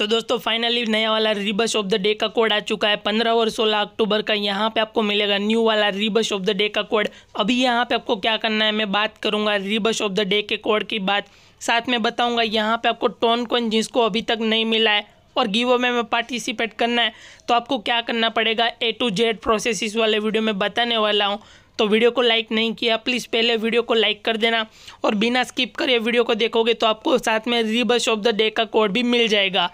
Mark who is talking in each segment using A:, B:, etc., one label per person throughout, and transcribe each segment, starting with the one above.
A: तो दोस्तों फाइनली नया वाला रिबस ऑफ द डे का कोड आ चुका है पंद्रह और सोलह अक्टूबर का यहाँ पे आपको मिलेगा न्यू वाला रिबस ऑफ द डे का कोड अभी यहाँ पे आपको क्या करना है मैं बात करूँगा रिबस ऑफ द डे के कोड की बात साथ में बताऊँगा यहाँ पे आपको टोन कौन जिसको अभी तक नहीं मिला है और गिवो में पार्टिसिपेट करना है तो आपको क्या करना पड़ेगा ए टू जेड प्रोसेस वाले वीडियो में बताने वाला हूँ तो वीडियो को लाइक नहीं किया प्लीज़ पहले वीडियो को लाइक कर देना और बिना स्किप करे वीडियो को देखोगे तो आपको साथ में रिबस ऑफ द डे का कोड भी मिल जाएगा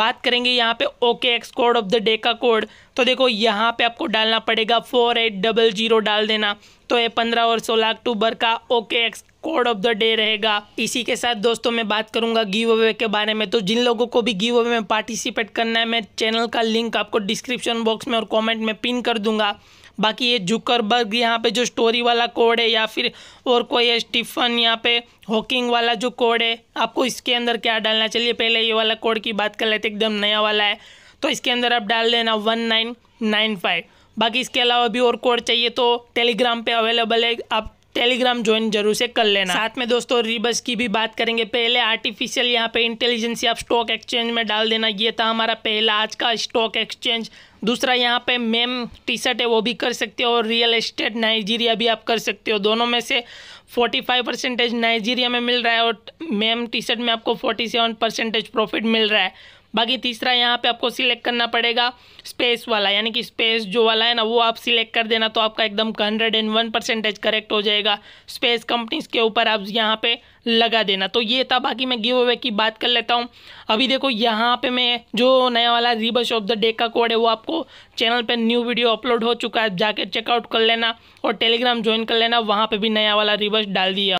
A: बात करेंगे यहाँ पे OKX code of the day का कोड तो देखो यहाँ पे आपको डालना पड़ेगा फोर एट डबल जीरो डाल देना तो ये पंद्रह और सोलह अक्टूबर का OKX code of the day रहेगा इसी के साथ दोस्तों मैं बात करूंगा गिव अवे के बारे में तो जिन लोगों को भी गिव अवे में पार्टिसिपेट करना है मैं चैनल का लिंक आपको डिस्क्रिप्शन बॉक्स में और कॉमेंट में पिन कर दूंगा बाकी ये जुकरबर्ग यहाँ पे जो स्टोरी वाला कोड है या फिर और कोई स्टीफन यहाँ पे हॉकिंग वाला जो कोड है आपको इसके अंदर क्या डालना चाहिए पहले ये वाला कोड की बात कर लेते एकदम नया वाला है तो इसके अंदर आप डाल देना वन नाइन नाइन फाइव बाकी इसके अलावा भी और कोड चाहिए तो टेलीग्राम पे अवेलेबल है आप टेलीग्राम ज्वाइन जरूर से कर लेना साथ में दोस्तों रिबस की भी बात करेंगे पहले आर्टिफिशियल यहाँ पे इंटेलिजेंस आप स्टॉक एक्सचेंज में डाल देना ये था हमारा पहला आज का स्टॉक एक्सचेंज दूसरा यहाँ पे मेम टी शर्ट है वो भी कर सकते हो और रियल एस्टेट नाइजीरिया भी आप कर सकते हो दोनों में से 45 परसेंटेज नाइजीरिया में मिल रहा है और मेम टी शर्ट में आपको 47 परसेंटेज प्रॉफिट मिल रहा है बाकी तीसरा यहाँ पे आपको सिलेक्ट करना पड़ेगा स्पेस वाला यानी कि स्पेस जो वाला है ना वो आप सिलेक्ट कर देना तो आपका एकदम hundred and one percentage correct हो जाएगा स्पेस कंपनीज के ऊपर आप यहाँ पे लगा देना तो ये था बाकी मैं गिव अवे की बात कर लेता हूँ अभी देखो यहाँ पे मैं जो नया वाला रिबस ऑफ द डे का कोड है वो आपको चैनल पर न्यू वीडियो अपलोड हो चुका है जाके चेकआउट कर लेना और टेलीग्राम ज्वाइन कर लेना वहाँ पर भी नया वाला रिबस डाल दिया